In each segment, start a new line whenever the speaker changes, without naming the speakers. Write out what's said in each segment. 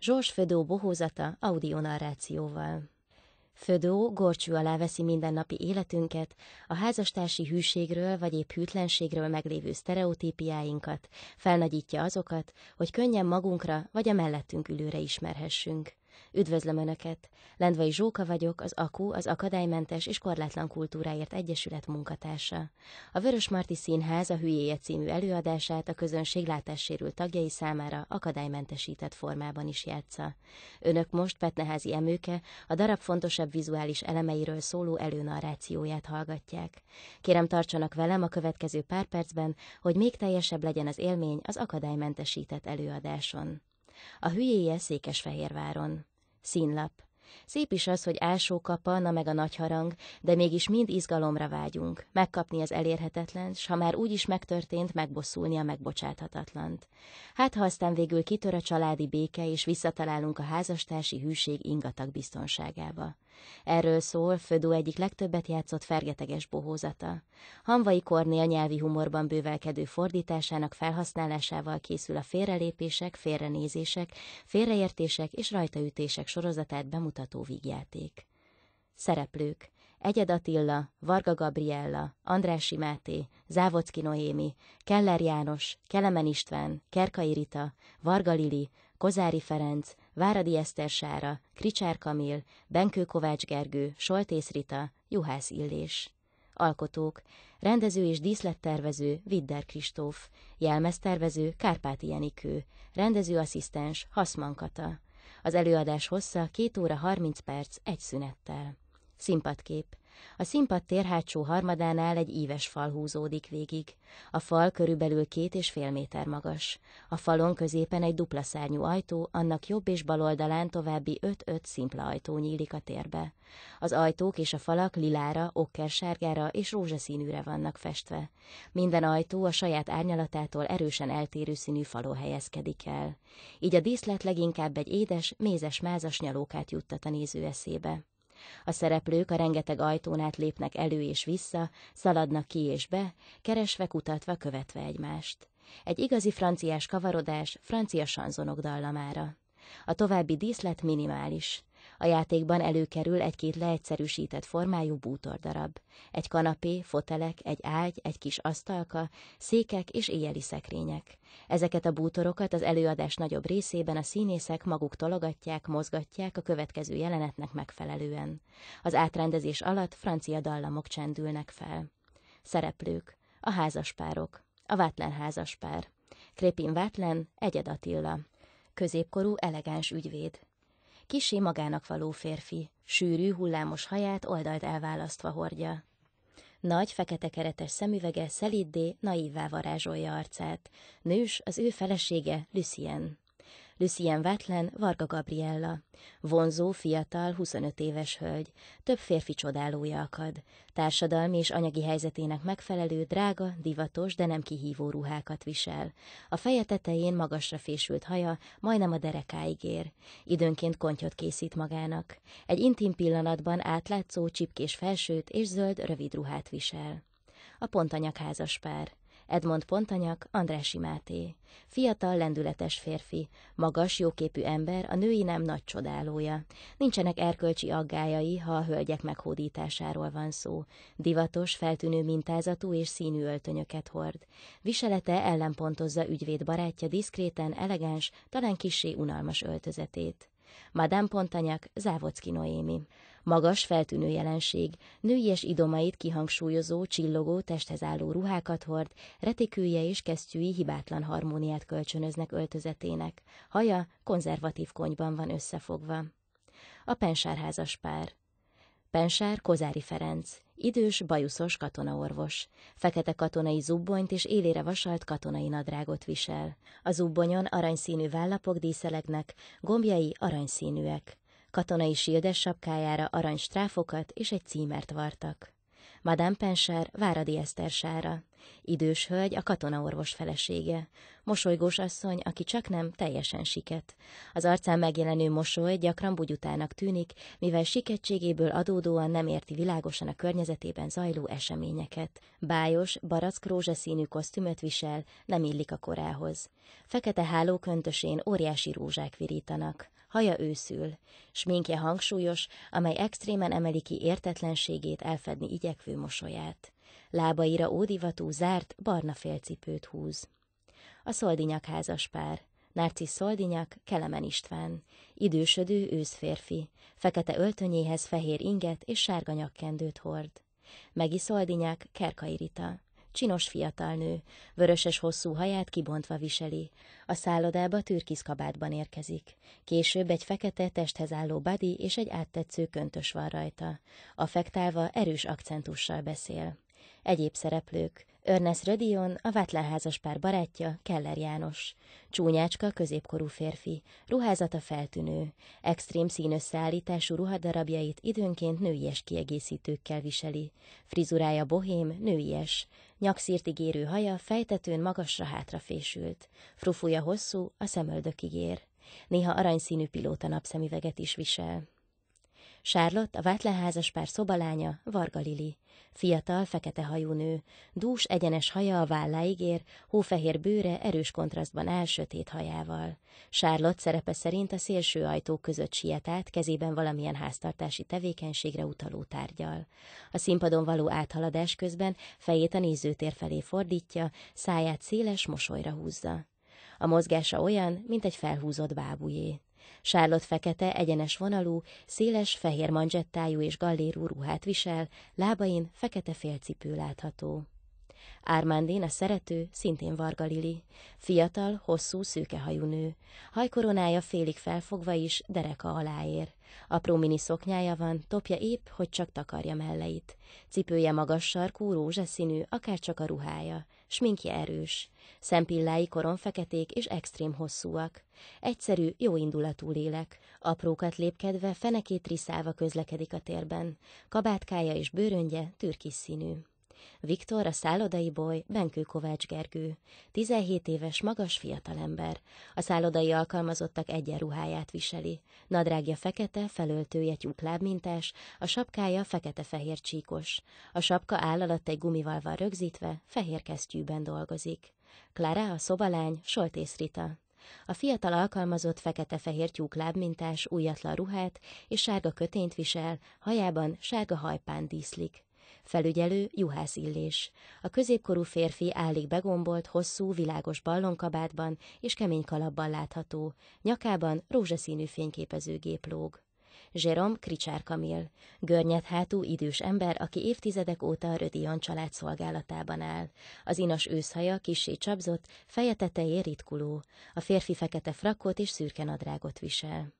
Zsors Födó bohózata audionarrációval. Födó gorcsú alá veszi mindennapi életünket, a házastársi hűségről vagy épp hűtlenségről meglévő sztereotípiáinkat, felnagyítja azokat, hogy könnyen magunkra vagy a mellettünk ülőre ismerhessünk. Üdvözlöm Önöket! Lendvai Zsóka vagyok, az AKU, az Akadálymentes és Korlátlan Kultúráért Egyesület munkatársa. A Vörös Marti Színház a Hülyéje című előadását a közönség látássérült tagjai számára akadálymentesített formában is játsza. Önök most Petneházi Emőke a darab fontosabb vizuális elemeiről szóló előnarrációját hallgatják. Kérem tartsanak velem a következő pár percben, hogy még teljesebb legyen az élmény az akadálymentesített előadáson. A hülyéje Székesfehérváron. Színlap. Szép is az, hogy ásókapa, na meg a nagy harang, de mégis mind izgalomra vágyunk, megkapni az elérhetetlen, s ha már úgy is megtörtént, megbosszulni a megbocsáthatatlant. Hát ha aztán végül kitör a családi béke, és visszatalálunk a házastársi hűség ingatag biztonságába. Erről szól Födó egyik legtöbbet játszott fergeteges bohózata. Hanvai Kornél nyelvi humorban bővelkedő fordításának felhasználásával készül a félrelépések, félrenézések, félreértések és rajtaütések sorozatát bemutató vígjáték. Szereplők Egyed Attila, Varga Gabriella, Andrási Máté, Závocki Noémi, Keller János, Kelemen István, Kerkai Rita, Varga Lili, Kozári Ferenc, Váradi Eszter Sára, Kricsár Kamil, Benkő Kovács Gergő, Soltész Rita, Juhász Illés. Alkotók, rendező és díszlettervező Vidder Kristóf, jelmeztervező Kárpáti Jenikő, rendezőasszisztens Haszman Kata. Az előadás hossza 2 óra 30 perc egy szünettel. Színpadkép a színpad tér hátsó harmadánál egy íves fal húzódik végig. A fal körülbelül két és fél méter magas. A falon középen egy dupla szárnyú ajtó, annak jobb és bal oldalán további öt-öt szimpla ajtó nyílik a térbe. Az ajtók és a falak lilára, okkersárgára és rózsaszínűre vannak festve. Minden ajtó a saját árnyalatától erősen eltérő színű faló helyezkedik el. Így a díszlet leginkább egy édes, mézes-mázas nyalókát juttat a néző eszébe. A szereplők a rengeteg ajtón át lépnek elő és vissza, szaladnak ki és be, keresve, kutatva, követve egymást. Egy igazi franciás kavarodás, francia sanzonok dallamára. A további díszlet minimális. A játékban előkerül egy-két leegyszerűsített formájú bútordarab. Egy kanapé, fotelek, egy ágy, egy kis asztalka, székek és éjjeli szekrények. Ezeket a bútorokat az előadás nagyobb részében a színészek maguk tologatják, mozgatják a következő jelenetnek megfelelően. Az átrendezés alatt francia dallamok csendülnek fel. Szereplők, a házaspárok, a Vátlen házaspár, Krépin Vátlen, Egyed Attila, középkorú elegáns ügyvéd, Kisé magának való férfi, sűrű, hullámos haját oldalt elválasztva hordja. Nagy, fekete keretes szemüvege szeliddé, naívvá varázsolja arcát. Nős, az ő felesége, Lucien. Lucien Vetlen, Varga Gabriella. Vonzó, fiatal, 25 éves hölgy. Több férfi csodálója akad. Társadalmi és anyagi helyzetének megfelelő, drága, divatos, de nem kihívó ruhákat visel. A feje tetején magasra fésült haja, majdnem a derekáig ér. Időnként kontyot készít magának. Egy intim pillanatban átlátszó csipkés felsőt és zöld rövid ruhát visel. A pontanyag házas pár. Edmond Pontanyak, Andrási Máté. Fiatal, lendületes férfi, magas, jóképű ember, a női nem nagy csodálója. Nincsenek erkölcsi aggájai, ha a hölgyek meghódításáról van szó. Divatos, feltűnő mintázatú és színű öltönyöket hord. Viselete ellenpontozza ügyvéd barátja diszkréten, elegáns, talán kissé unalmas öltözetét. Madame Pontanyak, Závocki Noémi. Magas, feltűnő jelenség, nőies idomait kihangsúlyozó, csillogó, testhez álló ruhákat hord, retikője és kesztyűi hibátlan harmóniát kölcsönöznek öltözetének. Haja konzervatív konyban van összefogva. A pensárházas pár. Pensár Kozári Ferenc, idős, bajuszos katonaorvos. Fekete katonai zubbonyt és élére vasalt katonai nadrágot visel. A zubbonyon aranyszínű vállapok díszelegnek, gombjai aranyszínűek katonai sildes sapkájára arany stráfokat és egy címert vartak. Madame Penser Váradi Esztersára, idős hölgy a katonaorvos felesége, mosolygós asszony, aki csak nem teljesen siket. Az arcán megjelenő mosoly gyakran bugyutának tűnik, mivel siketségéből adódóan nem érti világosan a környezetében zajló eseményeket. Bájos, barack rózsaszínű kosztümöt visel, nem illik a korához. Fekete hálóköntösén óriási rózsák virítanak haja őszül, sminkje hangsúlyos, amely extrémen emeli ki értetlenségét elfedni igyekvő mosolyát. Lábaira ódivatú, zárt, barna félcipőt húz. A szoldinyak házas pár. Narcisz Szoldinyak, Kelemen István, idősödő őszférfi, fekete öltönyéhez fehér inget és sárga nyakkendőt hord. Megi Szoldinyak, Kerkai Rita, Csinos fiatal nő, vöröses hosszú haját kibontva viseli. A szállodába türkisz kabátban érkezik. Később egy fekete testhez álló badi és egy áttetsző köntös van rajta. Affektálva erős akcentussal beszél. Egyéb szereplők, Ernest Rödion, a vátláházas pár barátja, Keller János. Csúnyácska, középkorú férfi, ruházata feltűnő. Extrém színösszeállítású ruhadarabjait időnként nőies kiegészítőkkel viseli. Frizurája bohém, nőies nyakszírt ígérő haja fejtetőn magasra hátra fésült. Frufúja hosszú, a szemöldökig ér. Néha aranyszínű pilóta napszemüveget is visel. Charlotte, a vátlaházas pár szobalánya, Varga Lili. Fiatal, fekete hajú nő, dús, egyenes haja a válláig ér, hófehér bőre erős kontrasztban áll sötét hajával. Charlotte szerepe szerint a szélső ajtó között siet át, kezében valamilyen háztartási tevékenységre utaló tárgyal. A színpadon való áthaladás közben fejét a nézőtér felé fordítja, száját széles mosolyra húzza. A mozgása olyan, mint egy felhúzott bábujé. Sárlott fekete, egyenes vonalú, széles, fehér manzsettájú és gallérú ruhát visel, lábain fekete félcipő látható. Ármándén a szerető, szintén Varga Lili. Fiatal, hosszú, szőkehajú nő. Hajkoronája félig felfogva is, dereka aláér. Apró mini szoknyája van, topja épp, hogy csak takarja melleit. Cipője magas sarkú, rózsaszínű, csak a ruhája. Sminkje erős, szempillái koron feketék és extrém hosszúak. Egyszerű, jóindulatú lélek. Aprókat lépkedve, fenekét riszálva közlekedik a térben. Kabátkája és bőröngye türkis színű. Viktor a szállodai boly Benkő Kovács Gergő. 17 éves, magas fiatalember. A szállodai alkalmazottak egyenruháját viseli. Nadrágja fekete, felöltője tyúklábmintás, a sapkája fekete-fehér csíkos. A sapka áll alatt egy gumival van rögzítve, fehér kesztyűben dolgozik. Klára a szobalány, Soltész Rita. A fiatal alkalmazott fekete-fehér lábmintás újatlan ruhát és sárga kötényt visel, hajában sárga hajpán díszlik. Felügyelő Juhász Illés. A középkorú férfi állig begombolt, hosszú, világos ballonkabátban és kemény kalapban látható, nyakában rózsaszínű fényképezőgép lóg. Jérôme Kricsár Kamil, görnyed hátú idős ember, aki évtizedek óta a Rödion család szolgálatában áll. Az inas őszhaja kissé csapzott, feje tetején ritkuló. A férfi fekete frakkot és szürke nadrágot visel.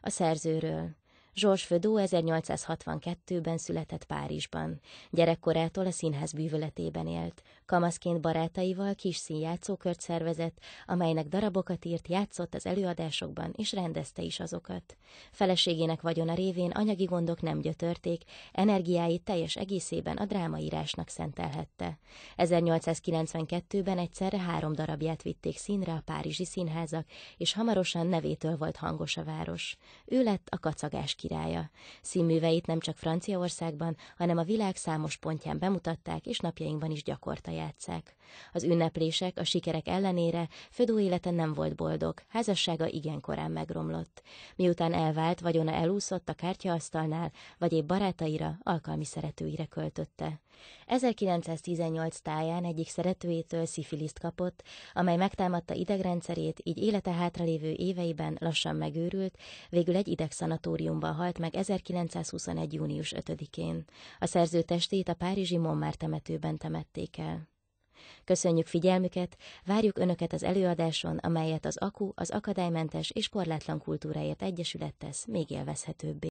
A szerzőről. Georges Födó 1862-ben született Párizsban. Gyerekkorától a színház bűvöletében élt. Kamaszként barátaival kis színjátszókört szervezett, amelynek darabokat írt, játszott az előadásokban, és rendezte is azokat. Feleségének vagyona révén anyagi gondok nem gyötörték, energiáit teljes egészében a drámaírásnak szentelhette. 1892-ben egyszerre három darabját vitték színre a párizsi színházak, és hamarosan nevétől volt hangos a város. Ő lett a kacagás királya. Színműveit nem csak Franciaországban, hanem a világ számos pontján bemutatták, és napjainkban is gyakorta játszák. Az ünneplések a sikerek ellenére Födó élete nem volt boldog, házassága igen korán megromlott. Miután elvált, vagyona elúszott a kártyaasztalnál, vagy épp barátaira, alkalmi szeretőire költötte. 1918 táján egyik szeretőjétől szifiliszt kapott, amely megtámadta idegrendszerét, így élete hátralévő éveiben lassan megőrült, végül egy idegszanatóriumban halálával halt meg 1921. június 5-én. A szerző testét a Párizsi Montmartre temetőben temették el. Köszönjük figyelmüket, várjuk Önöket az előadáson, amelyet az AKU, az Akadálymentes és Korlátlan Kultúráért Egyesület tesz még élvezhetőbbé.